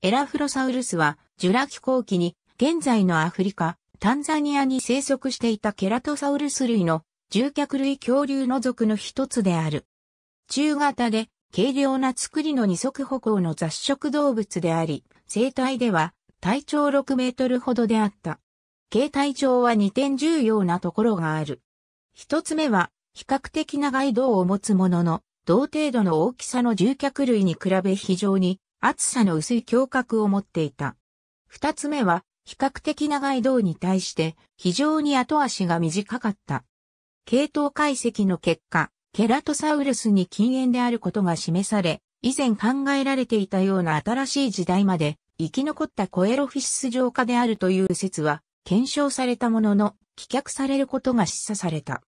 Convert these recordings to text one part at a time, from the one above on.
エラフロサウルスは、ジュラ紀後期に、現在のアフリカ、タンザニアに生息していたケラトサウルス類の獣脚類恐竜の属の一つである。中型で軽量な作りの二足歩行の雑食動物であり、生態では体長6メートルほどであった。形態上は2点重要なところがある。一つ目は、比較的長い胴を持つものの、同程度の大きさの獣脚類に比べ非常に厚さの薄い胸郭を持っていた。二つ目は、比較的長い胴に対して非常に後足が短かった。系統解析の結果、ケラトサウルスに禁煙であることが示され、以前考えられていたような新しい時代まで生き残ったコエロフィシス浄化であるという説は検証されたものの棄却されることが示唆された。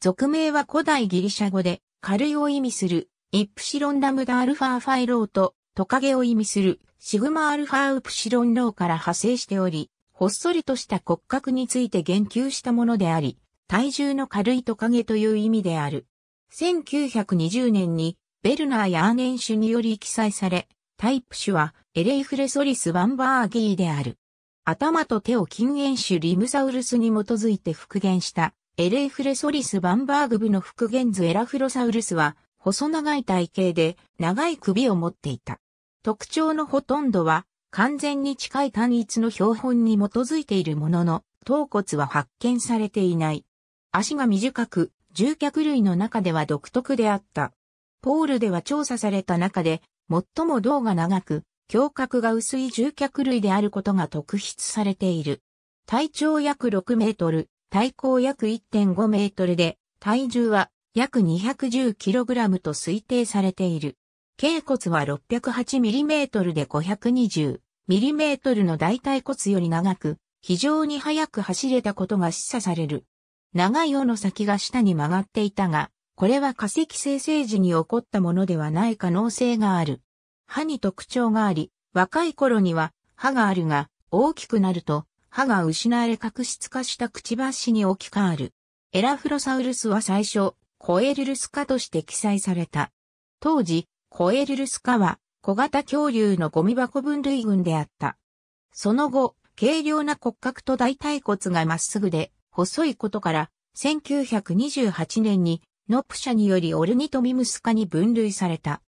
俗名は古代ギリシャ語で軽いを意味するイプシロンラムダアルファファイローとトカゲを意味するシグマアルファウプシロンローから派生しており、ほっそりとした骨格について言及したものであり、体重の軽いトカゲという意味である。1920年にベルナーやアーネン種により記載され、タイプ種はエレイフレソリス・バンバーギーである。頭と手を禁煙種リムサウルスに基づいて復元したエレイフレソリス・バンバーグ部の復元図エラフロサウルスは細長い体型で長い首を持っていた。特徴のほとんどは完全に近い単一の標本に基づいているものの、頭骨は発見されていない。足が短く、獣脚類の中では独特であった。ポールでは調査された中で、最も胴が長く、胸郭が薄い獣脚類であることが特筆されている。体長約6メートル、体高約1.5メートルで、体重は約210キログラムと推定されている。頸骨は 608mm で 520mm の大腿骨より長く、非常に速く走れたことが示唆される。長い尾の先が下に曲がっていたが、これは化石生成時に起こったものではない可能性がある。歯に特徴があり、若い頃には歯があるが、大きくなると歯が失われ角質化したくちばしに置き換わる。エラフロサウルスは最初、コエルルス化として記載された。当時、コエルルスカは小型恐竜のゴミ箱分類群であった。その後、軽量な骨格と大腿骨がまっすぐで細いことから1928年にノプ社によりオルニトミムス科に分類された。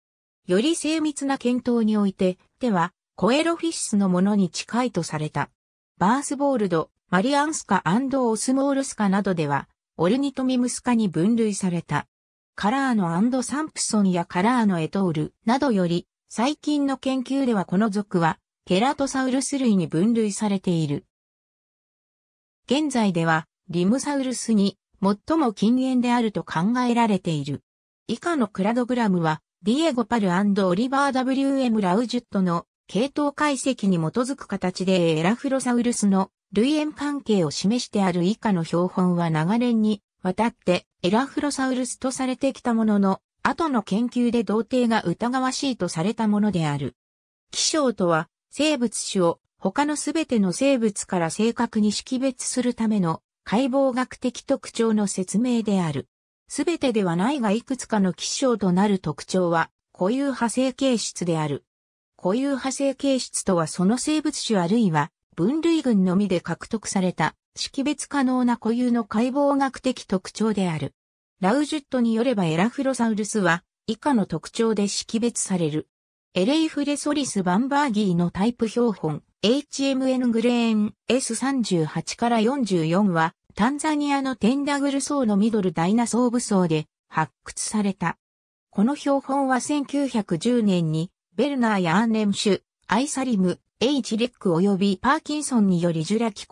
より精密な検討において、では、コエロフィッシュのものに近いとされた。バースボールド、マリアンスカオスモールスカなどでは、オルニトミムス科に分類された。カラーノサンプソンやカラーノエトールなどより、最近の研究ではこの属は、ケラトサウルス類に分類されている。現在では、リムサウルスに最も近縁であると考えられている。以下のクラドグラムは、ディエゴ・パルオリバー・ W.M. ラウジュットの系統解析に基づく形でエラフロサウルスの類縁関係を示してある以下の標本は長年に渡ってエラフロサウルスとされてきたものの、後の研究で童貞が疑わしいとされたものである。気象とは、生物種を他のすべての生物から正確に識別するための解剖学的特徴の説明である。すべてではないがいくつかの気象となる特徴は固有派生形質である。固有派生形質とはその生物種あるいは分類群のみで獲得された識別可能な固有の解剖学的特徴である。ラウジュットによればエラフロサウルスは以下の特徴で識別される。エレイフレソリス・バンバーギーのタイプ標本 HMN グレーン S38 から44はタンザニアのテンダグル層のミドルダイナソーブ層で発掘された。この標本は1910年にベルナーやアンレムシュ、アイサリム、H レック及びパーキンソンによりジュラ期、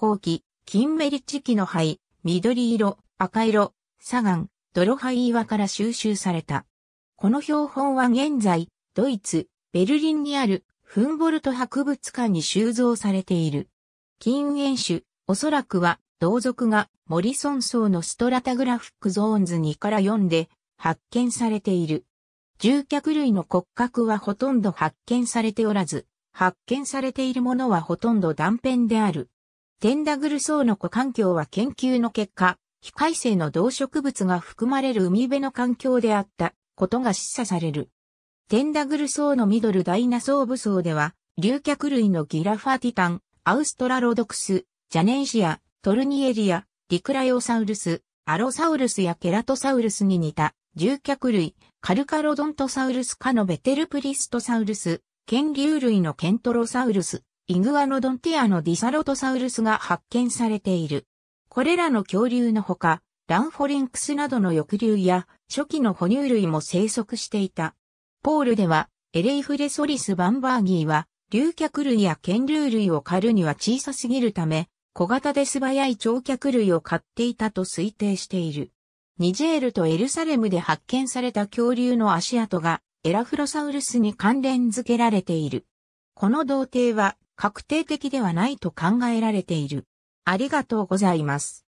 金メリチキの灰、緑色、赤色、砂岩、泥灰岩から収集された。この標本は現在、ドイツ、ベルリンにあるフンボルト博物館に収蔵されている。禁煙種、おそらくは、同族がモリソン層のストラタグラフィックゾーンズ2から4で発見されている。獣脚類の骨格はほとんど発見されておらず、発見されているものはほとんど断片である。テンダグル層の湖環境は研究の結果、非海生の動植物が含まれる海辺の環境であったことが示唆される。テンダグル層のミドルダイナソーブ層では、竜脚類のギラファティタン、アウストラロドクス、ジャネンシア、トルニエリア、リクライオサウルス、アロサウルスやケラトサウルスに似た、獣脚類、カルカロドントサウルス科のベテルプリストサウルス、剣竜類のケントロサウルス、イグアノドンティアのディサロトサウルスが発見されている。これらの恐竜のほか、ランフォリンクスなどの翼竜や初期の哺乳類も生息していた。ポールでは、エレイフレソリス・バンバーギーは、竜脚類や剣竜類を狩るには小さすぎるため、小型で素早い長脚類を飼っていたと推定している。ニジェールとエルサレムで発見された恐竜の足跡がエラフロサウルスに関連付けられている。この童貞は確定的ではないと考えられている。ありがとうございます。